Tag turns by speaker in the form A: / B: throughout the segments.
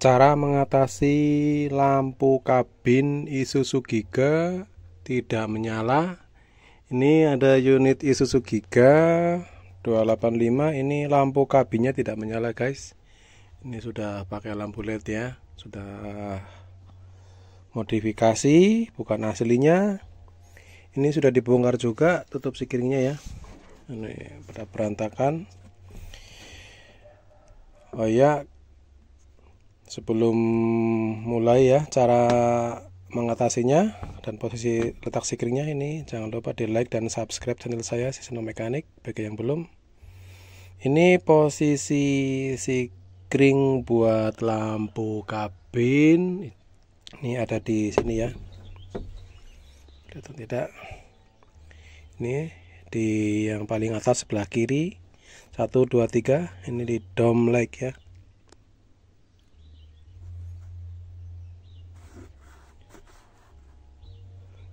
A: Cara mengatasi lampu kabin Isuzu Giga tidak menyala. Ini ada unit Isuzu Giga 285 ini lampu kabinnya tidak menyala guys. Ini sudah pakai lampu LED ya, sudah modifikasi bukan aslinya. Ini sudah dibongkar juga tutup sikringnya ya. Ini pada berantakan. Oh ya, sebelum mulai ya cara mengatasinya dan posisi letak sikringnya ini jangan lupa di like dan subscribe channel saya Siseno Mekanik bagi yang belum ini posisi sikring buat lampu kabin ini ada di sini ya atau tidak ini di yang paling atas sebelah kiri Satu dua tiga. ini di dom like ya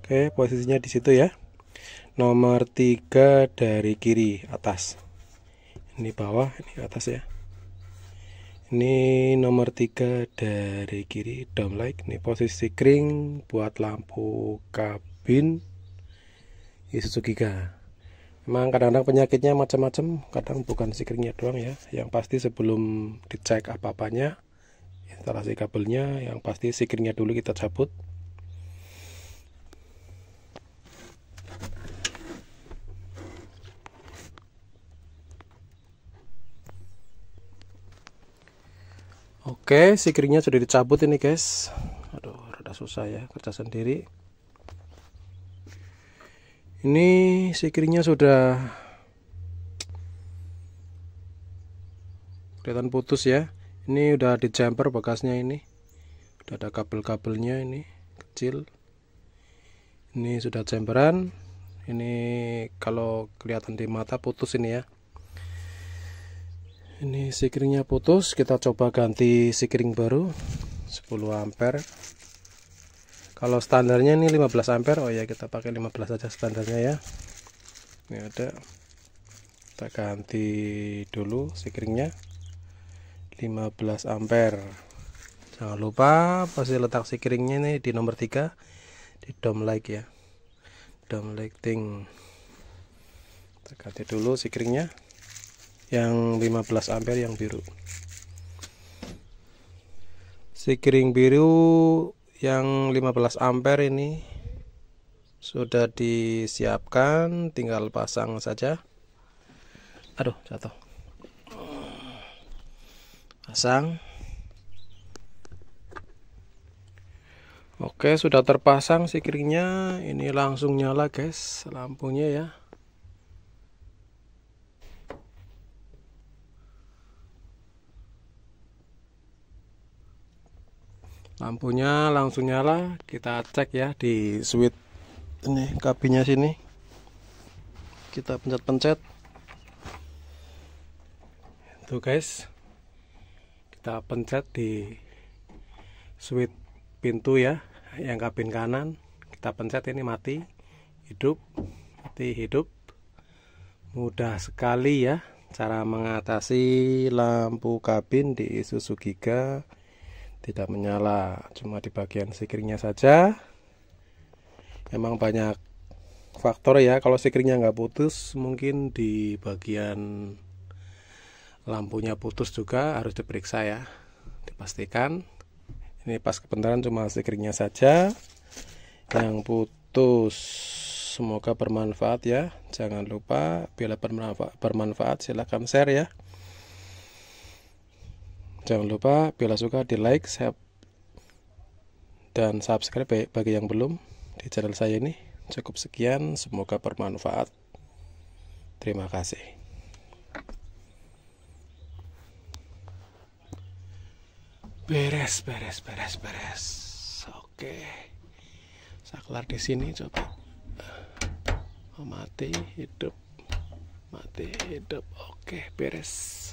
A: Oke, posisinya di situ ya. Nomor 3 dari kiri atas. Ini bawah, ini atas ya. Ini nomor 3 dari kiri light. Ini posisi kering buat lampu kabin Isuzu Giga. Memang kadang-kadang penyakitnya macam-macam, kadang bukan si doang ya. Yang pasti sebelum dicek apa-apanya, instalasi kabelnya, yang pasti si dulu kita cabut Oke, sikringnya sudah dicabut ini, guys. Aduh, rada susah ya kerja sendiri. Ini sikringnya sudah kelihatan putus ya. Ini udah di jumper bekasnya ini. Udah ada kabel-kabelnya ini kecil. Ini sudah jumperan. Ini kalau kelihatan di mata putus ini ya ini sikringnya putus kita coba ganti sikring baru 10 ampere kalau standarnya ini 15 ampere oh ya kita pakai 15 saja standarnya ya ini ada kita ganti dulu sikringnya 15 ampere jangan lupa pasti letak sikringnya ini di nomor 3 di dom light ya dom lighting kita ganti dulu sikringnya yang 15 ampere yang biru sikring biru yang 15 ampere ini sudah disiapkan tinggal pasang saja aduh jatuh pasang oke sudah terpasang sikringnya ini langsung nyala guys lampunya ya lampunya langsung nyala kita cek ya di switch ini kabinnya sini kita pencet-pencet tuh guys kita pencet di switch pintu ya yang kabin kanan kita pencet ini mati hidup mati hidup mudah sekali ya cara mengatasi lampu kabin di Isuzu Giga tidak menyala cuma di bagian sikringnya saja emang banyak faktor ya kalau sikringnya nggak putus mungkin di bagian lampunya putus juga harus diperiksa ya dipastikan ini pas kebentaran cuma sikringnya saja yang putus semoga bermanfaat ya jangan lupa bila bermanfaat, bermanfaat silahkan share ya Jangan lupa bila suka di like, share, dan subscribe ya, bagi yang belum di channel saya ini. Cukup sekian, semoga bermanfaat. Terima kasih. Beres, beres, beres, beres. Oke. Saya kelar di sini coba. Oh, mati, hidup. Mati, hidup. Oke, beres.